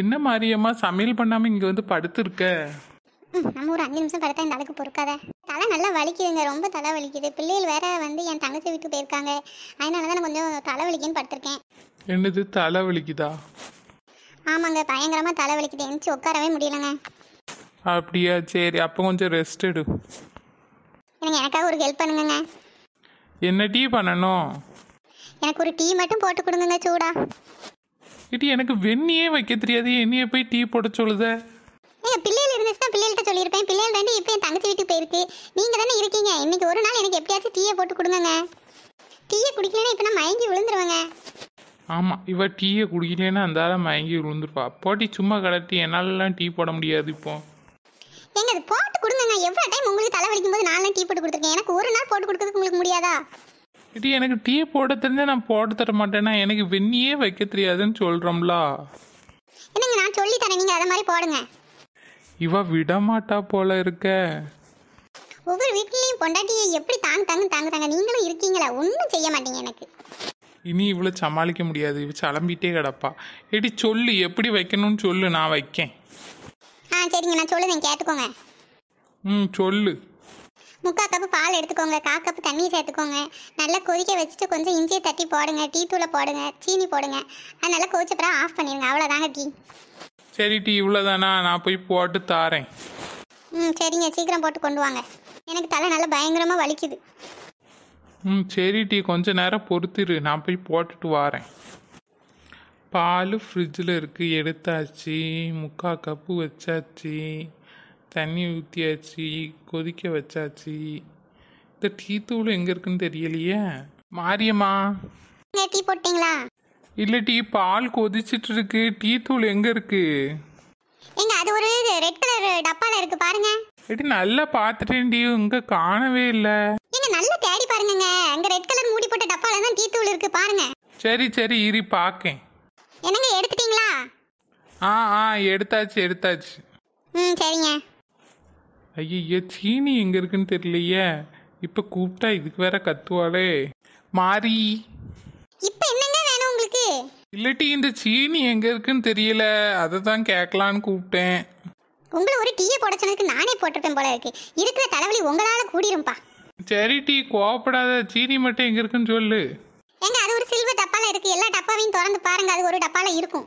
என்ன மாரியம்மா சமையல் பண்ணாம இங்க வந்து படுத்துருக்க நம்ம ஒரு அஞ்சு நிமிஷம் படுத்தா இந்த அளவுக்கு பொறுக்காத தலை நல்லா வலிக்குதுங்க ரொம்ப தலை வலிக்குது பிள்ளைகள் வேற வந்து என் தங்கச்சி வீட்டுக்கு போயிருக்காங்க அதனாலதான் கொஞ்சம் தலை வலிக்குன்னு படுத்திருக்கேன் என்னது தலை வலிக்குதா ஆமாங்க பயங்கரமா தலை வலிக்குது எந்திச்சு உட்காரவே முடியலங்க அப்படியா சரி அப்போ கொஞ்சம் ரெஸ்ட் எடு எனக்கு எனக்காக ஒரு ஹெல்ப் பண்ணுங்க என்ன டீ பண்ணணும் எனக்கு ஒரு டீ மட்டும் போட்டு கொடுங்க சூடா இடி எனக்கு வெண்ணியே வைக்க தெரியாது என்னைய போய் டீ போட சொல்லுத ஏங்க பிள்ளைகள் இருந்துச்சுன்னா பிள்ளைகள்ட்ட சொல்லியிருப்பேன் பிள்ளைகள் தாண்டி இப்போ என் தங்கச்சி வீட்டுக்கு போயிருக்கு நீங்கள் தானே இருக்கீங்க இன்னைக்கு ஒரு நாள் எனக்கு எப்படியாச்சும் டீயை போட்டு கொடுங்க டீயை குடிக்கலன்னா இப்போ நான் மயங்கி விழுந்துருவேங்க ஆமாம் இவ டீயை குடிக்கலன்னா அந்தால மயங்கி விழுந்துருப்பா போட்டி சும்மா கலட்டி என்னாலலாம் டீ போட முடியாது இப்போ எங்க அது போட்டு கொடுங்க எவ்வளோ டைம் உங்களுக்கு தலைவலிக்கும் போது நாலாம் டீ போட்டு கொடுத்துருக்கேன் எனக்கு ஒரு நாள் போட்டு கொடுக்கறதுக்கு உங்களுக்கு முடியாதா இது எனக்கு டீ போட தெரிஞ்ச நான் போட தர மாட்டேன்னா எனக்கு வெண்ணியே வைக்க தெரியாதுன்னு சொல்கிறோம்லா என்னங்க நான் சொல்லி தரேன் நீங்க அத மாதிரி போடுங்க இவ விடமாட்டா போல இருக்க ஒவ்வொரு வீட்லயும் பொண்டாட்டியை எப்படி தாங்க தாங்க தாங்க நீங்களும் இருக்கீங்களா ஒன்றும் செய்ய மாட்டீங்க எனக்கு இனி இவ்வளோ சமாளிக்க முடியாது இவ கிளம்பிட்டே கிடப்பா எடி சொல்லு எப்படி வைக்கணும்னு சொல்லு நான் வைக்கேன் ஆ சரிங்க நான் சொல்லுதேன் கேட்டுக்கோங்க ம் சொல்லு முக்கால் கப்பு பால் எடுத்துக்கோங்க கா கப்பு தண்ணி சேர்த்துக்கோங்க நல்லா கொதிக்க வச்சுட்டு கொஞ்சம் இஞ்சியை தட்டி போடுங்க டீ தூளை போடுங்க சீனி போடுங்க அது நல்லா கொதிச்சப்பறம் ஆஃப் பண்ணிடுங்க அவ்வளோதாங்க டீ சரி டீ இவ்வளோதானா நான் போய் போட்டு தாரேன் ம் சரிங்க சீக்கிரம் போட்டு கொண்டு வாங்க எனக்கு தலை நல்லா பயங்கரமாக வலிக்குது ம் சரி டீ கொஞ்சம் நேரம் பொறுத்துரு நான் போய் போட்டுட்டு வரேன் பால் ஃப்ரிட்ஜில் இருக்குது எடுத்தாச்சு முக்கால் கப்பு வச்சாச்சு தண்ணி ஊற்றியாச்சு கொதிக்க வச்சாச்சு இந்த டீ தூள் எங்கே இருக்குன்னு தெரியலையே மாரியம்மா டீ போட்டீங்களா இல்லை டீ பால் கொதிச்சிட்டு இருக்கு டீ தூள் எங்கே இருக்கு எங்க அது ஒரு ரெட் கலர் டப்பால இருக்கு பாருங்க எடி நல்லா பாத்துட்டேன் டி இங்க காணவே இல்ல எங்க நல்லா தேடி பாருங்கங்க அங்க ரெட் கலர் மூடி போட்ட டப்பால தான் டீ தூள் இருக்கு பாருங்க சரி சரி இரு பாக்கேன் என்னங்க எடுத்துட்டீங்களா ஆ ஆ எடுத்தாச்சு எடுத்தாச்சு ம் சரிங்க ஐயய்யோ சீனி எங்கே இருக்குன்னு தெரியலையே இப்போ கூப்பிட்டா இதுக்கு வேற கத்துவாளே மாறி இப்போ என்னங்க வேணும் உங்களுக்கு இல்லட்டி இந்த சீனி எங்கே இருக்குன்னு தெரியல அதை தான் கேட்கலான்னு கூப்பிட்டேன் உங்களை ஒரு டீயை போட நானே போட்டுட்டேன் போல இருக்கு இருக்கிற தலைவலி உங்களால் கூடிரும்பா சரி டீ கோவப்படாத சீனி மட்டும் எங்கே இருக்குன்னு சொல்லு ஏங்க அது ஒரு சில்வர் டப்பால இருக்கு எல்லா டப்பாவையும் திறந்து பாருங்க அது ஒரு டப்பால இருக்கும்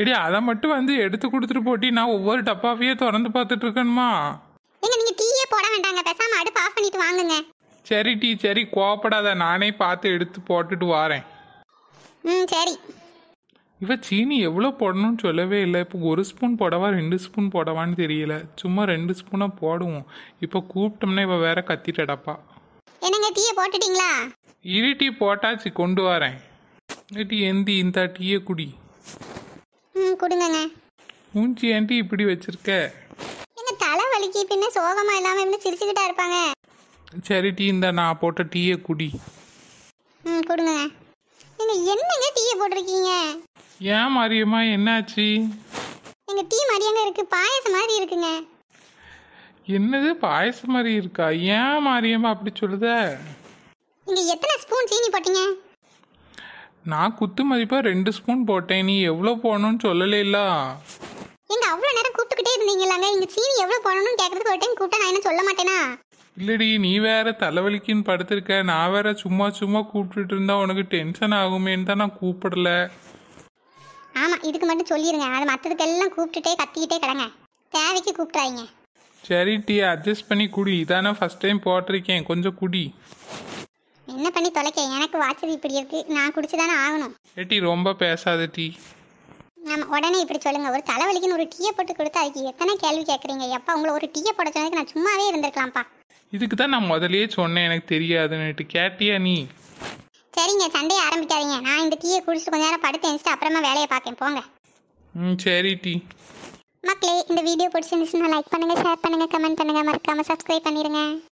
எடி அதை மட்டும் வந்து எடுத்து கொடுத்துட்டு போட்டி நான் ஒவ்வொரு டப்பாவையே திறந்து பார்த்துட்டு இருக்கணுமா ஏங்க நீங்க டீயே போட வேண்டாங்க பேசாம அடுப்பு ஆஃப் பண்ணிட்டு வாங்குங்க சரி டீ சரி கோபப்படாத நானே பார்த்து எடுத்து போட்டுட்டு வாரேன் ம் சரி இவ சீனி எவ்வளோ போடணும்னு சொல்லவே இல்லை இப்போ ஒரு ஸ்பூன் போடவா ரெண்டு ஸ்பூன் போடவான்னு தெரியல சும்மா ரெண்டு ஸ்பூனாக போடுவோம் இப்போ கூப்பிட்டோம்னா இவ வேற கத்திட்டடப்பா என்னங்க டீயை போட்டுட்டீங்களா இரு டீ போட்டாச்சு கொண்டு வரேன் டீ எந்தி இந்த டீயை குடி ம் குடுங்கங்க மூஞ்சி ஏன்டி இப்படி வச்சிருக்க இருக்கி பின்ன சோகமா இல்லாம இப்படி சிரிச்சுக்கிட்டா இருப்பாங்க சரி டீ இந்த நான் போட்ட டீயை குடி ம் கொடுங்க நீங்க என்னங்க டீயை போட்டிருக்கீங்க ஏன் மாரியம்மா என்னாச்சு எங்க டீ மாதிரியாங்க இருக்கு பாயசம் மாதிரி இருக்குங்க என்னது பாயசம் மாதிரி இருக்கா ஏன் மாரியம்மா அப்படி சொல்லுத நீங்க எத்தனை ஸ்பூன் சீனி போட்டீங்க நான் குத்து மதிப்பாக ரெண்டு ஸ்பூன் போட்டேன் நீ எவ்வளோ போடணும்னு சொல்லலைல்ல இருந்தீங்களாங்க இங்க சீனி எவ்வளவு போடணும்னு கேக்குறதுக்கு ஒரு டைம் கூப்பிட்டா நான் என்ன சொல்ல மாட்டேனா இல்லடி நீ வேற தலைவலிக்குன்னு படுத்திருக்க நான் வேற சும்மா சும்மா கூப்பிட்டுட்டு இருந்தா உனக்கு டென்ஷன் ஆகுமேன்னு தான் நான் கூப்பிடல ஆமா இதுக்கு மட்டும் சொல்லிருங்க அது எல்லாம் கூப்பிட்டுட்டே கத்திக்கிட்டே கிடங்க தேவைக்கு கூப்பிட்டாங்க சரி டீ அட்ஜஸ்ட் பண்ணி குடி இதானே ஃபர்ஸ்ட் டைம் போட்டிருக்கேன் கொஞ்சம் குடி என்ன பண்ணி தொலைக்க எனக்கு வாட்சது இப்படி இருக்கு நான் குடிச்சுதானே ஆகணும் ஏட்டி ரொம்ப பேசாத டீ நம்ம உடனே இப்படி சொல்லுங்கள் ஒரு தலைவலிக்குன்னு ஒரு டீயை போட்டு கொடுத்து அதுக்கு எத்தனை கேள்வி கேட்குறீங்க எப்போ உங்களை ஒரு டீயை போட சொன்னதுக்கு நான் சும்மாவே இருந்திருக்கலாம்ப்பா இதுக்கு தான் நான் முதலே சொன்னேன் எனக்கு தெரியாதுன்னுட்டு கேட்டியா நீ சரிங்க சண்டையை ஆரம்பிக்காதீங்க நான் இந்த டீயை குடிச்சு கொஞ்ச நேரம் படுத்து எழுந்துட்டு அப்புறமா வேலையை பார்க்கேன் போங்க ம் சரி டீ மக்களே இந்த வீடியோ பிடிச்சிருந்துச்சுன்னா லைக் பண்ணுங்கள் ஷேர் பண்ணுங்கள் கமெண்ட் பண்ணுங்கள் மறக்காமல் சப்ஸ்கிரைப் பண்ணிடுங்க